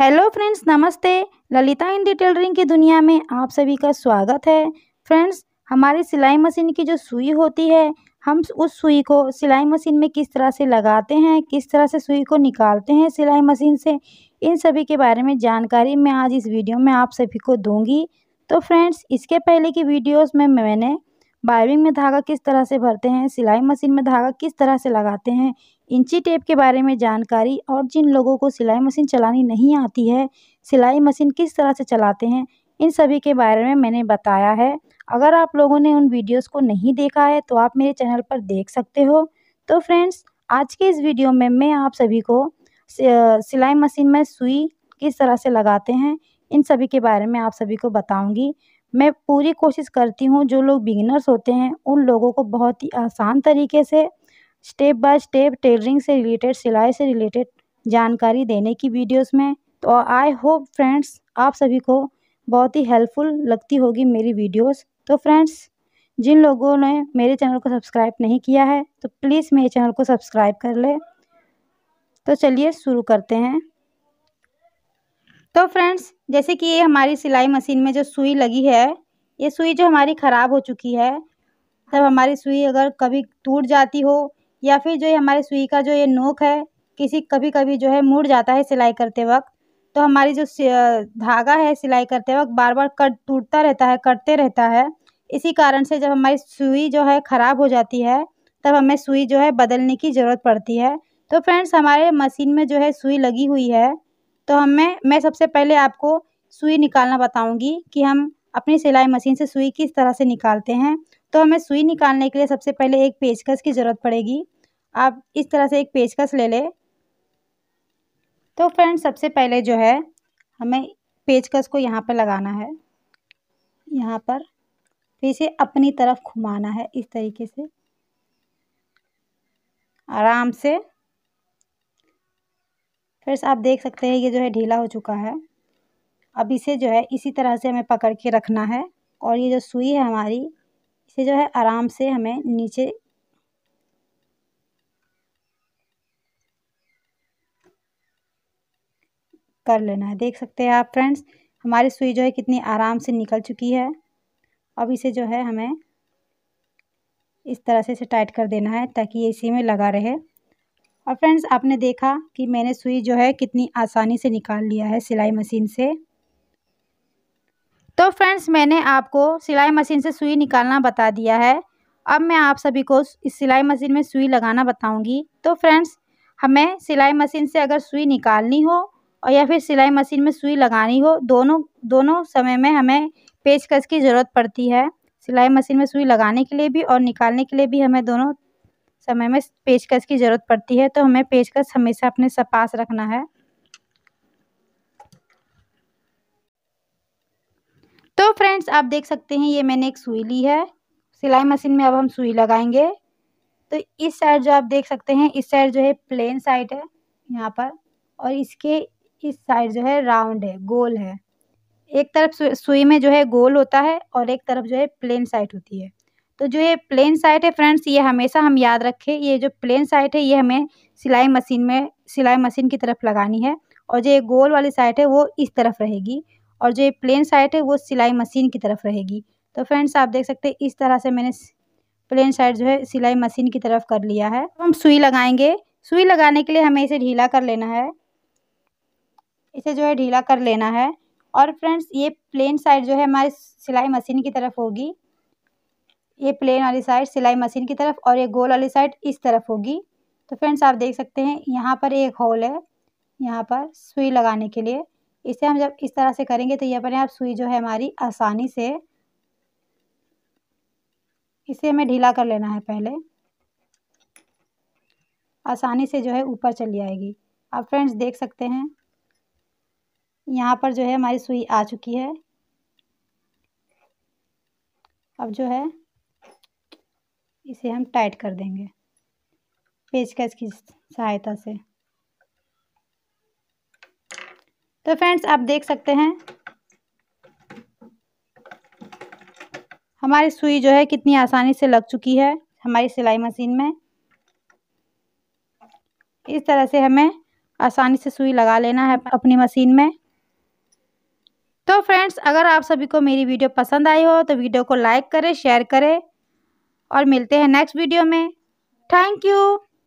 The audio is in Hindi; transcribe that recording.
हेलो फ्रेंड्स नमस्ते ललिता हिंदी टेलरिंग की दुनिया में आप सभी का स्वागत है फ्रेंड्स हमारी सिलाई मशीन की जो सुई होती है हम उस सुई को सिलाई मशीन में किस तरह से लगाते हैं किस तरह से सुई को निकालते हैं सिलाई मशीन से इन सभी के बारे में जानकारी मैं आज इस वीडियो में आप सभी को दूंगी तो फ्रेंड्स इसके पहले की वीडियोज़ में मैंने बाइविंग में धागा किस तरह से भरते हैं सिलाई मशीन में धागा किस तरह से लगाते हैं इंची टेप के बारे में जानकारी और जिन लोगों को सिलाई मशीन चलानी नहीं आती है सिलाई मशीन किस तरह से चलाते हैं इन सभी के बारे में मैंने बताया है अगर आप लोगों ने उन वीडियोस को नहीं देखा है तो आप मेरे चैनल पर देख सकते हो तो फ्रेंड्स आज के इस वीडियो में मैं आप सभी को सिलाई मशीन में सुई किस तरह से लगाते हैं इन सभी के बारे में आप सभी को बताऊंगी मैं पूरी कोशिश करती हूँ जो लोग बिगिनर्स होते हैं उन लोगों को बहुत ही आसान तरीके से स्टेप बाय स्टेप टेलरिंग से रिलेटेड सिलाई से रिलेटेड जानकारी देने की वीडियोस में तो आई होप फ्रेंड्स आप सभी को बहुत ही हेल्पफुल लगती होगी मेरी वीडियोस तो फ्रेंड्स जिन लोगों ने मेरे चैनल को सब्सक्राइब नहीं किया है तो प्लीज़ मेरे चैनल को सब्सक्राइब कर ले तो चलिए शुरू करते हैं तो फ्रेंड्स जैसे कि ये हमारी सिलाई मशीन में जो सुई लगी है ये सुई जो हमारी ख़राब हो चुकी है तब हमारी सुई अगर कभी टूट जाती हो या फिर जो ये हमारे सुई का जो ये नोक है किसी कभी कभी जो है मुड़ जाता है सिलाई करते वक्त तो हमारी जो धागा है सिलाई करते वक्त बार बार कट टूटता रहता है कटते रहता है इसी कारण से जब हमारी सुई जो है ख़राब हो जाती है तब हमें सुई जो है बदलने की ज़रूरत पड़ती है तो फ्रेंड्स हमारे मशीन में जो है सुई लगी हुई है तो हमें मैं सबसे पहले आपको सुई निकालना बताऊंगी कि हम अपनी सिलाई मशीन से सुई किस तरह से निकालते हैं तो हमें सुई निकालने के लिए सबसे पहले एक पेचकस की ज़रूरत पड़ेगी आप इस तरह से एक पेचकस ले लें तो फ्रेंड सबसे पहले जो है हमें पेचकस को यहाँ पर लगाना है यहाँ पर फिर इसे अपनी तरफ घुमाना है इस तरीके से आराम से फिर आप देख सकते हैं ये जो है ढीला हो चुका है अब इसे जो है इसी तरह से हमें पकड़ के रखना है और ये जो सुई है हमारी इसे जो है आराम से हमें नीचे कर लेना है देख सकते हैं आप फ्रेंड्स हमारी सुई जो है कितनी आराम से निकल चुकी है अब इसे जो है हमें इस तरह से इसे टाइट कर देना है ताकि ये इसी में लगा रहे और फ्रेंड्स आपने देखा कि मैंने सुई जो है कितनी आसानी से निकाल लिया है सिलाई मशीन से तो फ्रेंड्स मैंने आपको सिलाई मशीन से सुई निकालना बता दिया है अब मैं आप सभी को इस सिलाई मशीन में सुई लगाना बताऊंगी तो फ्रेंड्स हमें सिलाई मशीन से अगर सुई निकालनी हो और या फिर सिलाई मशीन में सुई लगानी हो दोनों दोनों समय में हमें पेचकस की ज़रूरत पड़ती है सिलाई मशीन में सुई लगाने के लिए भी और निकालने के लिए भी हमें दोनों समय में पेचकस की ज़रूरत पड़ती है तो हमें पेचकस हमेशा अपने पास रखना है तो फ्रेंड्स आप देख सकते हैं ये मैंने एक सुई ली है सिलाई मशीन में अब हम सुई लगाएंगे तो इस साइड जो आप देख सकते हैं इस साइड जो है प्लेन साइड है यहाँ पर और इसके की साइड जो है राउंड है गोल है एक तरफ सुई में जो है गोल होता है और एक तरफ जो है प्लेन साइड होती है तो जो ये प्लेन साइड है फ्रेंड्स ये हमेशा हम याद रखें ये जो प्लेन साइड है ये हमें सिलाई मशीन में सिलाई मशीन की तरफ लगानी है और जो ये गोल वाली साइड है वो इस तरफ रहेगी और जो ये प्लेन साइड है वो सिलाई मशीन की तरफ रहेगी तो फ्रेंड्स आप देख सकते हैं इस तरह से मैंने प्लेन साइड जो है सिलाई मशीन की तरफ कर लिया है हम सुई लगाएंगे सुई लगाने के लिए हमें इसे ढीला कर लेना है इसे जो है ढीला कर लेना है और फ्रेंड्स ये प्लेन साइड जो है हमारे सिलाई मशीन की तरफ होगी ये प्लेन वाली साइड सिलाई मशीन की तरफ और ये गोल वाली साइड इस तरफ होगी तो फ्रेंड्स आप देख सकते हैं यहाँ पर एक होल है यहाँ पर सुई लगाने के लिए इसे हम जब इस तरह से करेंगे तो यहाँ पर आप सुई जो है हमारी आसानी से इसे हमें ढीला कर लेना है पहले आसानी से जो है ऊपर चली आएगी आप फ्रेंड्स देख सकते हैं यहाँ पर जो है हमारी सुई आ चुकी है अब जो है इसे हम टाइट कर देंगे पेचकस की सहायता से तो फ्रेंड्स आप देख सकते हैं हमारी सुई जो है कितनी आसानी से लग चुकी है हमारी सिलाई मशीन में इस तरह से हमें आसानी से सुई लगा लेना है अपनी मशीन में तो फ्रेंड्स अगर आप सभी को मेरी वीडियो पसंद आई हो तो वीडियो को लाइक करें शेयर करें और मिलते हैं नेक्स्ट वीडियो में थैंक यू